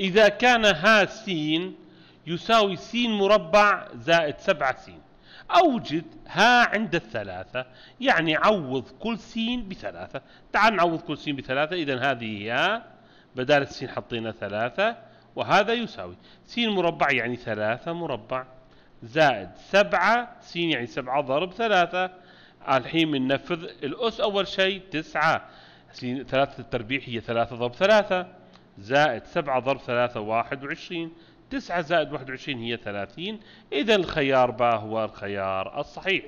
إذا كان ها سين يساوي سين مربع زائد سبعة سين أوجد ها عند الثلاثة يعني عوض كل سين بثلاثة تعال نعوض كل سين بثلاثة إذا هذه هي بدال السين حطينا ثلاثة وهذا يساوي سين مربع يعني ثلاثة مربع زائد سبعة سين يعني سبعة ضرب ثلاثة الحين بننفذ الأس أول شيء تسعة سين ثلاثة التربيع هي ثلاثة ضرب ثلاثة زائد 7 ضرب 3 21 9 زائد 21 هي 30 إذا الخيار با هو الخيار الصحيح